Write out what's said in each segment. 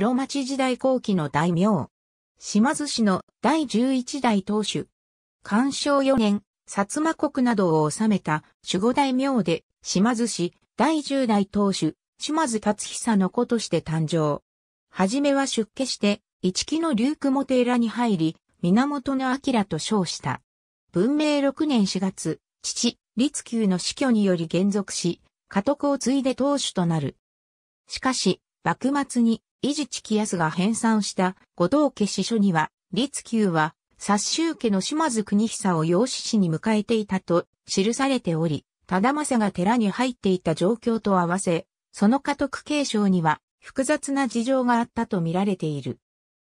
室町時代後期の大名。島津氏の第11代当主。干渉4年、薩摩国などを治めた守護大名で、島津氏第10代当主、島津達久の子として誕生。はじめは出家して、一木の竜雲寺に入り、源の明と称した。文明6年4月、父、律宮の死去により現続し、家督を継いで当主となる。しかし、幕末に伊地知安が編纂した五道家史書には、立宮は、殺州家の島津国久を養子氏に迎えていたと記されており、忠政が寺に入っていた状況と合わせ、その家督継承には複雑な事情があったと見られている。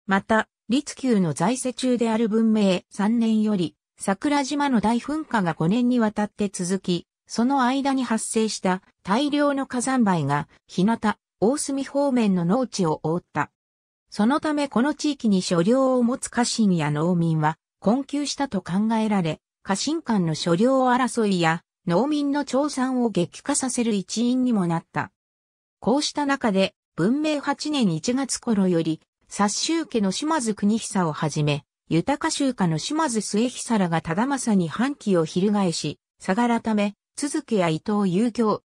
また、立宮の在世中である文明3年より、桜島の大噴火が5年にわたって続き、その間に発生した大量の火山灰が、日向、大隅方面の農地を覆った。そのためこの地域に所領を持つ家臣や農民は困窮したと考えられ、家臣間の所領争いや農民の調産を激化させる一因にもなった。こうした中で、文明8年1月頃より、殺州家の島津国久をはじめ、豊か州家の島津末久らが忠政に反旗を翻し、下がらため、続けや伊藤遊興、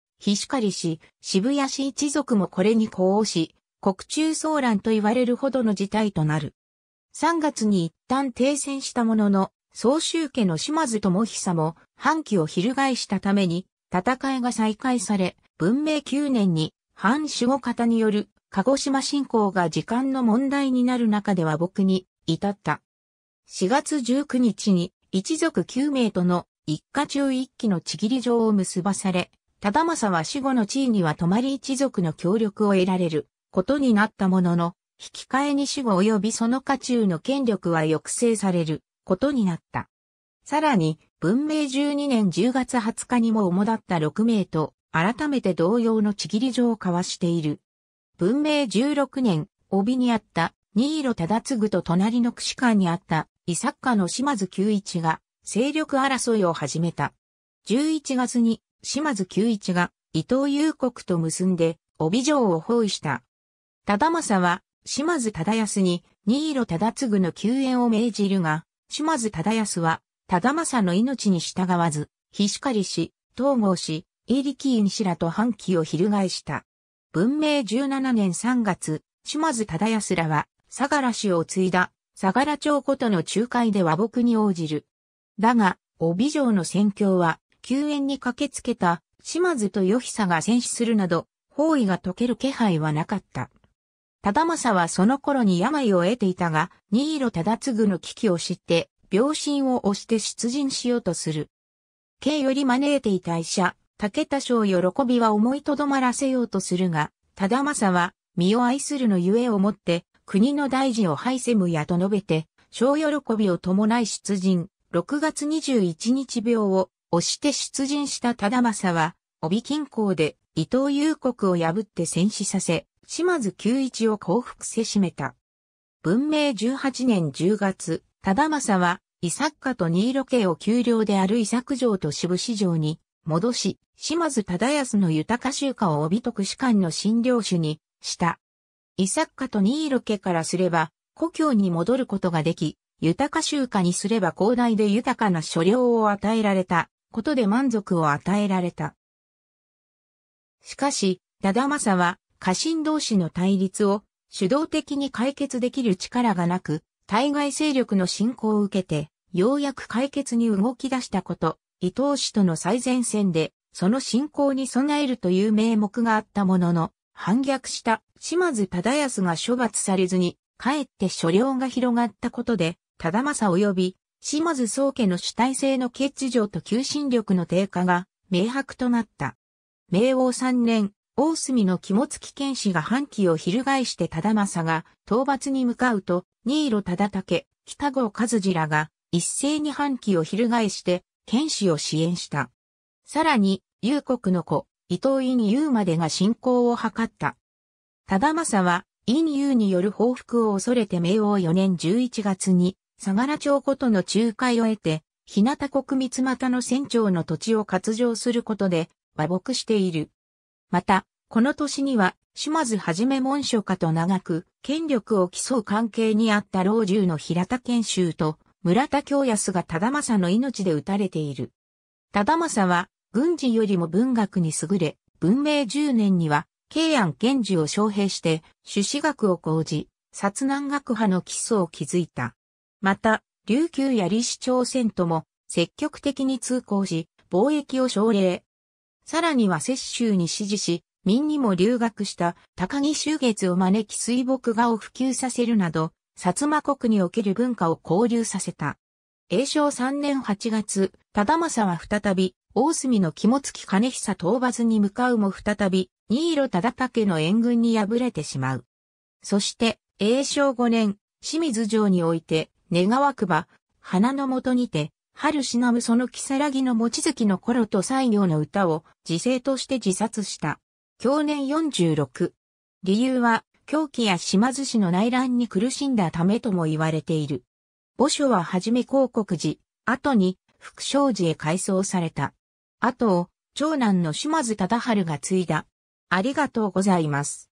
かりし、渋谷市一族もこれに呼応し、国中騒乱と言われるほどの事態となる。3月に一旦停戦したものの、総集家の島津智久も反旗を翻したために、戦いが再開され、文明9年に反守護方による鹿児島侵攻が時間の問題になる中では僕に至った。4月19日に一族9名との一家中一期のちぎり状を結ばされ、忠政は死後の地位には泊一族の協力を得られることになったものの、引き換えに死後及びその家中の権力は抑制されることになった。さらに、文明12年10月20日にも主だった6名と、改めて同様のちぎり状を交わしている。文明16年、帯にあった新色忠次と隣の串間にあった伊作家の島津久一が勢力争いを始めた。11月に島津久一が伊藤幽国と結んで帯城を包囲した。忠政は島津忠康に新色忠次の救援を命じるが、島津忠康は忠政の命に従わず、菱りし、統合し、イリキイン氏らと反旗を翻した。文明17年3月、島津忠康らは、相良氏を継いだ、相良町ことの仲介で和睦に応じる。だが、帯城の戦況は、救援に駆けつけた島津と与久が戦死するなど、包囲が解ける気配はなかった。忠政はその頃に病を得ていたが、新色忠次の危機を知って、病心を押して出陣しようとする。慶より招いていた医者、武田将喜びは思いとどまらせようとするが、忠政は、身を愛するのゆえをもって、国の大事を拝せむやと述べて、小喜びを伴い出陣、6月21日病を押して出陣した忠政は、帯近郊で伊藤幽国を破って戦死させ、島津久一を降伏せしめた。文明十八年十月、忠政は、伊作家と新色家を丘陵である伊作城と渋市城に戻し、島津忠康の豊か集荷を帯徳士官の診療主にした。伊作家と新色家からすれば、故郷に戻ることができ、豊か集荷にすれば広大で豊かな所領を与えられたことで満足を与えられた。しかし、忠政は家臣同士の対立を主導的に解決できる力がなく、対外勢力の侵攻を受けて、ようやく解決に動き出したこと、伊藤氏との最前線で、その侵攻に備えるという名目があったものの、反逆した島津忠康が処罰されずに、かえって所領が広がったことで、忠政及び島津宗家の主体性の欠如と求心力の低下が明白となった。明王三年、大隅の肝付剣士が反旗を翻して忠政が討伐に向かうと、新色忠武、北郷和次らが一斉に反旗を翻して剣士を支援した。さらに、幽国の子、伊藤院優までが進行を図った。忠政は、院優による報復を恐れて明王四年十一月に相良町ことの仲介を得て、日向国三股の船長の土地を割譲することで、和睦している。また、この年には、島津はじめ門書家と長く、権力を競う関係にあった老中の平田賢秀と、村田京康が忠政の命で撃たれている。忠政は、軍事よりも文学に優れ、文明十年には、慶安賢治を招聘して、朱子学を講じ、殺難学派の基礎を築いた。また、琉球や李市朝鮮とも積極的に通行し、貿易を奨励。さらには摂州に支持し、民にも留学した高木周月を招き水墨画を普及させるなど、薩摩国における文化を交流させた。永正3年8月、忠政は再び、大隅の肝付金久討伐に向かうも再び、新色忠武の援軍に敗れてしまう。そして、永正5年、清水城において、願わくば、花のもとにて、春しなむその木更木の望月の頃と西行の歌を自生として自殺した。去年46。理由は、狂気や島津氏の内乱に苦しんだためとも言われている。墓所ははじめ広告寺、後に福祥寺へ改装された。後を長男の島津忠春が継いだ。ありがとうございます。